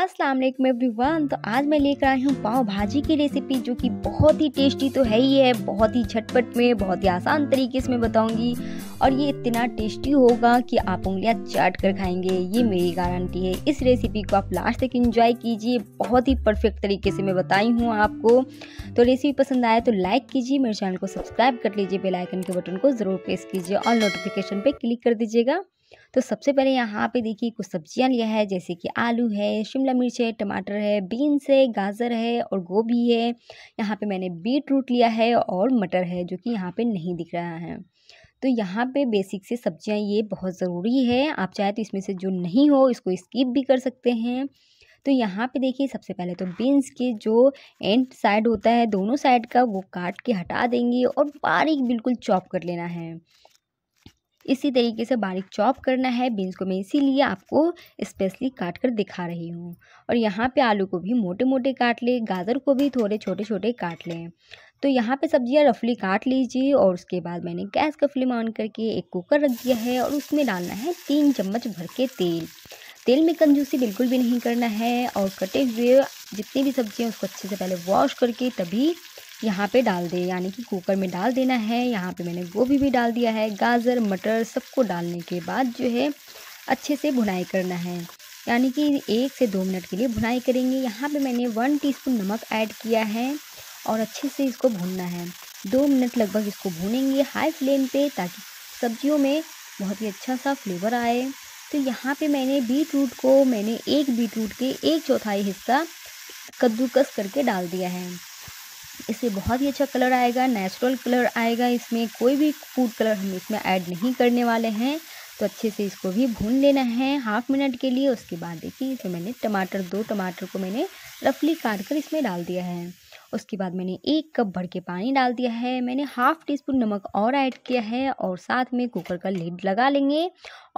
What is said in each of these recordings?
अस्सलाम वालेकुम एवरीवन तो आज मैं लेकर आई हूँ पाव भाजी की रेसिपी जो कि बहुत ही टेस्टी तो है ही है बहुत ही झटपट में बहुत ही आसान तरीके से मैं बताऊँगी और ये इतना टेस्टी होगा कि आप उंगलियाँ चाट कर खाएंगे ये मेरी गारंटी है इस रेसिपी को आप लास्ट तक इंजॉय कीजिए बहुत ही परफेक्ट तरीके से मैं बताई हूँ आपको तो रेसिपी पसंद आए तो लाइक कीजिए मेरे चैनल को सब्सक्राइब कर लीजिए बेलाइकन के बटन को ज़रूर प्रेस कीजिए और नोटिफिकेशन पर क्लिक कर दीजिएगा तो सबसे पहले यहाँ पे देखिए कुछ सब्जियाँ लिया है जैसे कि आलू है शिमला मिर्च है टमाटर है बीन्स है गाजर है और गोभी है यहाँ पे मैंने बीट रूट लिया है और मटर है जो कि यहाँ पे नहीं दिख रहा है तो यहाँ पे बेसिक से सब्जियाँ ये बहुत ज़रूरी है आप चाहे तो इसमें से जो नहीं हो इसको स्किप भी कर सकते हैं तो यहाँ पे देखिए सबसे पहले तो बीन्स के जो एंड साइड होता है दोनों साइड का वो काट के हटा देंगे और बारीक बिल्कुल चॉप कर लेना है इसी तरीके से बारीक चॉप करना है बीन्स को मैं इसीलिए आपको स्पेशली काट कर दिखा रही हूँ और यहाँ पे आलू को भी मोटे मोटे काट लें गाजर को भी थोड़े छोटे छोटे काट लें तो यहाँ पे सब्जियाँ रफली काट लीजिए और उसके बाद मैंने गैस का फ्लेम ऑन करके एक कुकर रख दिया है और उसमें डालना है तीन चम्मच भर के तेल तेल में कंजूसी बिल्कुल भी नहीं करना है और कटे हुए जितनी भी सब्जियाँ उसको अच्छे से पहले वॉश करके तभी यहाँ पे डाल दे यानी कि कुकर में डाल देना है यहाँ पे मैंने गोभी भी डाल दिया है गाजर मटर सबको डालने के बाद जो है अच्छे से भुनाई करना है यानी कि एक से दो मिनट के लिए भुनाई करेंगे यहाँ पे मैंने वन टीस्पून नमक ऐड किया है और अच्छे से इसको भूनना है दो मिनट लगभग इसको भूनेंगे हाई फ्लेम पे ताकि सब्जियों में बहुत ही अच्छा सा फ्लेवर आए तो यहाँ पे मैंने बीट रूट को मैंने एक बीट रूट के एक चौथाई हिस्सा कद्दूकस करके डाल दिया है इससे बहुत ही अच्छा कलर आएगा नेचुरल कलर आएगा इसमें कोई भी फूड कलर हम इसमें ऐड नहीं करने वाले हैं तो अच्छे से इसको भी भून लेना है हाफ मिनट के लिए उसके बाद देखिए इसमें मैंने टमाटर दो टमाटर को मैंने रफली काट कर इसमें डाल दिया है उसके बाद मैंने एक कप भर के पानी डाल दिया है मैंने हाफ़ टी स्पून नमक और ऐड किया है और साथ में कुकर का लेड लगा लेंगे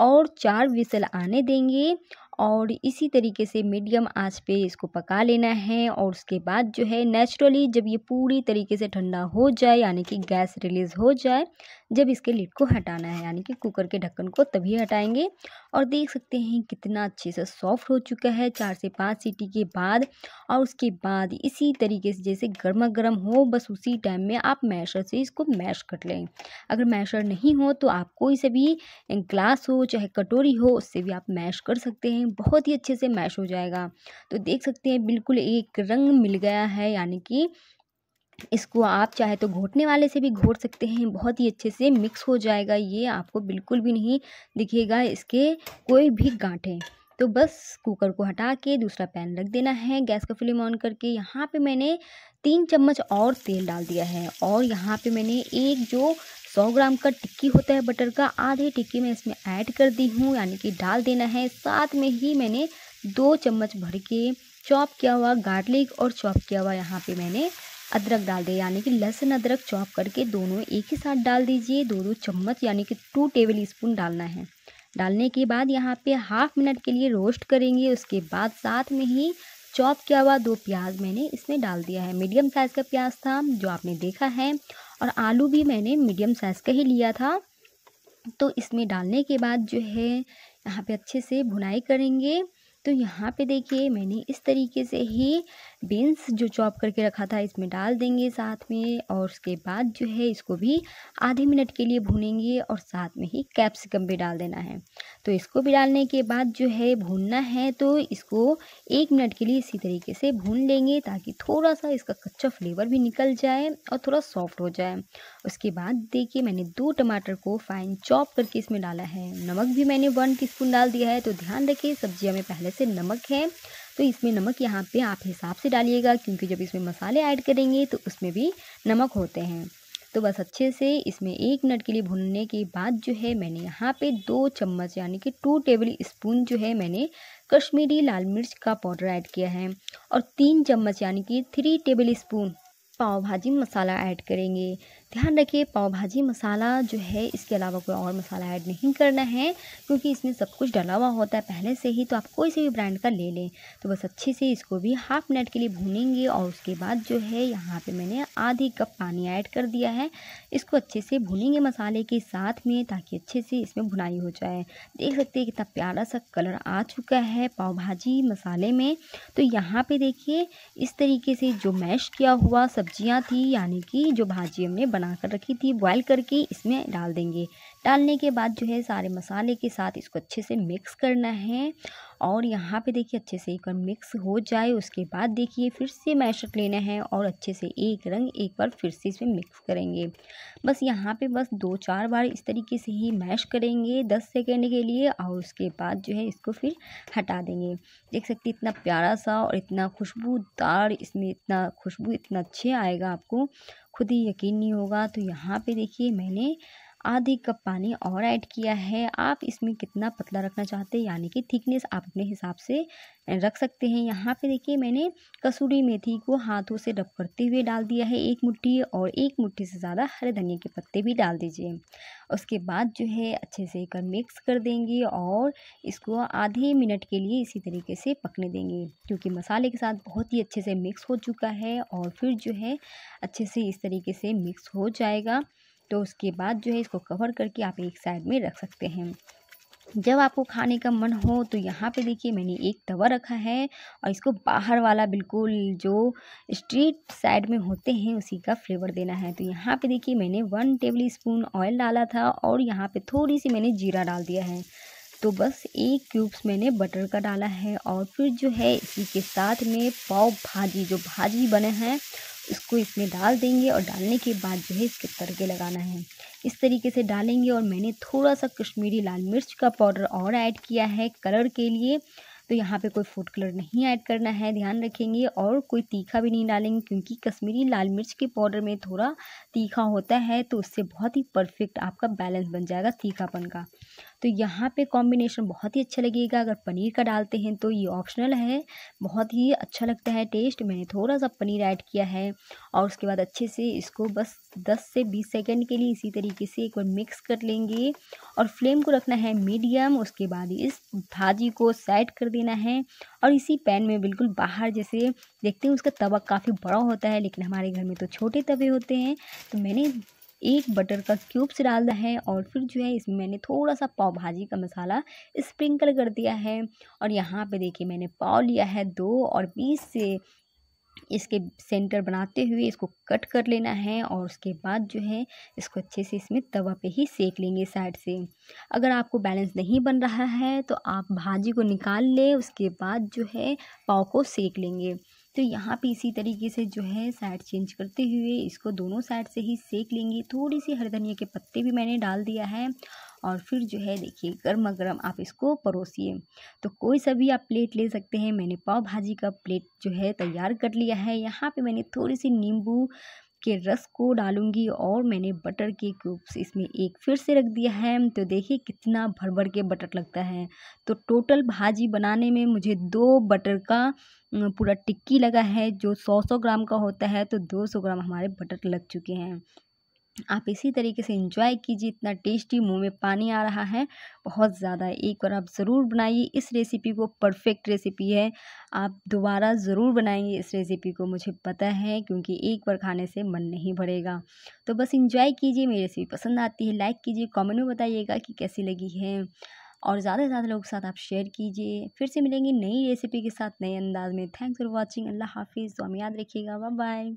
और चार विसल आने देंगे और इसी तरीके से मीडियम आंच पे इसको पका लेना है और उसके बाद जो है नेचुरली जब ये पूरी तरीके से ठंडा हो जाए यानी कि गैस रिलीज़ हो जाए जब इसके लिड को हटाना है यानी कि कुकर के ढक्कन को तभी हटाएंगे और देख सकते हैं कितना अच्छे से सॉफ्ट हो चुका है चार से पाँच सीटी के बाद और उसके बाद इसी तरीके से जैसे गर्मा गर्म हो बस उसी टाइम में आप मैशर से इसको मैश कर लें अगर मैशर नहीं हो तो आप कोई से भी ग्लास हो चाहे कटोरी हो उससे भी आप मैश कर सकते हैं हैं बहुत ही अच्छे से मैश हो जाएगा तो देख सकते हैं बिल्कुल एक रंग मिल गया है यानी कि इसको आप चाहे तो घोटने वाले से भी घोट सकते हैं बहुत ही अच्छे से मिक्स हो जाएगा ये आपको बिल्कुल भी नहीं दिखेगा इसके कोई भी गांठें तो बस कुकर को हटा के दूसरा पैन रख देना है गैस का फ्लेम ऑन करके यहाँ पे मैंने तीन चम्मच और तेल डाल दिया है और यहाँ पे मैंने एक जो सौ ग्राम का टिक्की होता है बटर का आधी टिक्की मैं इसमें ऐड कर दी हूँ यानी कि डाल देना है साथ में ही मैंने दो चम्मच भर के चॉप किया हुआ गार्लिक और चॉप किया हुआ यहाँ पे मैंने अदरक डाल दिया यानी कि लहसुन अदरक चॉप करके दोनों एक ही साथ डाल दीजिए दो दो चम्मच यानी कि टू टेबल स्पून डालना है डालने के बाद यहाँ पे हाफ मिनट के लिए रोस्ट करेंगे उसके बाद साथ में ही चॉप किया हुआ दो प्याज मैंने इसमें डाल दिया है मीडियम साइज़ का प्याज था जो आपने देखा है और आलू भी मैंने मीडियम साइज़ का ही लिया था तो इसमें डालने के बाद जो है यहाँ पे अच्छे से भुनाई करेंगे तो यहाँ पे देखिए मैंने इस तरीके से ही बीन्स जो चॉप करके रखा था इसमें डाल देंगे साथ में और उसके बाद जो है इसको भी आधे मिनट के लिए भूनेंगे और साथ में ही कैप्सिकम भी डाल देना है तो इसको भी डालने के बाद जो है भूनना है तो इसको एक मिनट के लिए इसी तरीके से भून लेंगे ताकि थोड़ा सा इसका कच्चा फ्लेवर भी निकल जाए और थोड़ा सॉफ्ट हो जाए उसके बाद देखिए मैंने दो टमाटर को फाइन चॉप करके इसमें डाला है नमक भी मैंने वन टी डाल दिया है तो ध्यान रखिए सब्जियाँ में पहले से नमक है तो इसमें नमक यहाँ पे आप हिसाब से डालिएगा क्योंकि जब इसमें मसाले ऐड करेंगे तो उसमें भी नमक होते हैं तो बस अच्छे से इसमें एक मिनट के लिए भुनने के बाद जो है मैंने यहाँ पे दो चम्मच यानी कि टू टेबल स्पून जो है मैंने कश्मीरी लाल मिर्च का पाउडर ऐड किया है और तीन चम्मच यानी कि थ्री टेबल स्पून पाव भाजी मसाला ऐड करेंगे ध्यान रखिए पाव भाजी मसाला जो है इसके अलावा कोई और मसाला ऐड नहीं करना है क्योंकि इसमें सब कुछ डला हुआ होता है पहले से ही तो आप कोई से भी ब्रांड का ले लें तो बस अच्छे से इसको भी हाफ मिनट के लिए भूनेंगे और उसके बाद जो है यहाँ पे मैंने आधी कप पानी ऐड कर दिया है इसको अच्छे से भूनेंगे मसाले के साथ में ताकि अच्छे से इसमें भुनाई हो जाए देख सकते हैं कितना प्यारा सा कलर आ चुका है पाव भाजी मसाले में तो यहाँ पर देखिए इस तरीके से जो मैश किया हुआ सब्जियाँ थी यानी कि जो भाजी हमने बना बना कर रखी थी बॉयल करके इसमें डाल देंगे डालने के बाद जो है सारे मसाले के साथ इसको अच्छे से मिक्स करना है और यहाँ पे देखिए अच्छे से एक बार मिक्स हो जाए उसके बाद देखिए फिर से मैशअप लेना है और अच्छे से एक रंग एक बार फिर से इसमें मिक्स करेंगे बस यहाँ पे बस दो चार बार इस तरीके से ही मैश करेंगे दस सेकेंड के लिए और उसके बाद जो है इसको फिर हटा देंगे देख सकते इतना प्यारा सा और इतना खुशबूदार इसमें इतना खुशबू इतना अच्छे आएगा आपको खुद ही यकीन नहीं होगा तो यहाँ पे देखिए मैंने आधी कप पानी और ऐड किया है आप इसमें कितना पतला रखना चाहते हैं यानी कि थिकनेस आप अपने हिसाब से रख सकते हैं यहाँ पे देखिए मैंने कसूरी मेथी को हाथों से रब करते हुए डाल दिया है एक मुट्ठी और एक मुट्ठी से ज़्यादा हरे धनिया के पत्ते भी डाल दीजिए उसके बाद जो है अच्छे से कर मिक्स कर देंगे और इसको आधे मिनट के लिए इसी तरीके से पकने देंगे क्योंकि मसाले के साथ बहुत ही अच्छे से मिक्स हो चुका है और फिर जो है अच्छे से इस तरीके से मिक्स हो जाएगा तो उसके बाद जो है इसको कवर करके आप एक साइड में रख सकते हैं जब आपको खाने का मन हो तो यहाँ पे देखिए मैंने एक तवा रखा है और इसको बाहर वाला बिल्कुल जो स्ट्रीट साइड में होते हैं उसी का फ्लेवर देना है तो यहाँ पे देखिए मैंने वन टेबल स्पून ऑयल डाला था और यहाँ पे थोड़ी सी मैंने जीरा डाल दिया है तो बस एक क्यूब्स मैंने बटर का डाला है और फिर जो है इसी के साथ में पाव भाजी जो भाजी बने हैं इसको इसमें डाल देंगे और डालने के बाद जो है इसके तड़के लगाना है इस तरीके से डालेंगे और मैंने थोड़ा सा कश्मीरी लाल मिर्च का पाउडर और ऐड किया है कलर के लिए तो यहाँ पे कोई फूड कलर नहीं ऐड करना है ध्यान रखेंगे और कोई तीखा भी नहीं डालेंगे क्योंकि कश्मीरी लाल मिर्च के पाउडर में थोड़ा तीखा होता है तो उससे बहुत ही परफेक्ट आपका बैलेंस बन जाएगा तीखापन का तो यहाँ पे कॉम्बिनेशन बहुत ही अच्छा लगेगा अगर पनीर का डालते हैं तो ये ऑप्शनल है बहुत ही अच्छा लगता है टेस्ट मैंने थोड़ा सा पनीर ऐड किया है और उसके बाद अच्छे से इसको बस दस से बीस सेकेंड के लिए इसी तरीके से एक बार मिक्स कर लेंगे और फ्लेम को रखना है मीडियम उसके बाद इस भाजी को सेट कर देना है और इसी पैन में बिल्कुल बाहर जैसे देखते हैं उसका तवा काफ़ी बड़ा होता है लेकिन हमारे घर में तो छोटे तवे होते हैं तो मैंने एक बटर का क्यूब्स डालना है और फिर जो है इसमें मैंने थोड़ा सा पाव भाजी का मसाला स्प्रिंकल कर दिया है और यहाँ पे देखिए मैंने पाव लिया है दो और बीस से इसके सेंटर बनाते हुए इसको कट कर लेना है और उसके बाद जो है इसको अच्छे से इसमें तवा पे ही सेक लेंगे साइड से अगर आपको बैलेंस नहीं बन रहा है तो आप भाजी को निकाल लें उसके बाद जो है पाव को सेक लेंगे तो यहाँ पे इसी तरीके से जो है साइड चेंज करते हुए इसको दोनों साइड से ही सेक लेंगे थोड़ी सी हरी धनिया के पत्ते भी मैंने डाल दिया है और फिर जो है देखिए गर्मा गर्म आप इसको परोसिए तो कोई सा भी आप प्लेट ले सकते हैं मैंने पाव भाजी का प्लेट जो है तैयार कर लिया है यहाँ पे मैंने थोड़ी सी नींबू के रस को डालूंगी और मैंने बटर के क्यूब्स इसमें एक फिर से रख दिया है तो देखिए कितना भर भर के बटर लगता है तो टोटल भाजी बनाने में मुझे दो बटर का पूरा टिक्की लगा है जो सौ सौ ग्राम का होता है तो दो सौ ग्राम हमारे बटर लग चुके हैं आप इसी तरीके से इंजॉय कीजिए इतना टेस्टी मुंह में पानी आ रहा है बहुत ज़्यादा एक बार आप ज़रूर बनाइए इस रेसिपी को परफेक्ट रेसिपी है आप दोबारा ज़रूर बनाएंगे इस रेसिपी को मुझे पता है क्योंकि एक बार खाने से मन नहीं भरेगा तो बस इंजॉय कीजिए मेरी रेसिपी पसंद आती है लाइक कीजिए कॉमेंट में बताइएगा कि कैसी लगी है और ज़्यादा से ज़्यादा लोगों के साथ आप शेयर कीजिए फिर से मिलेंगे नई रेसिपी के साथ नए अंदाज में थैंक्स फॉर वॉचिंग अल्लाह हाफिज़ तो हम याद रखिएगा बाय बाय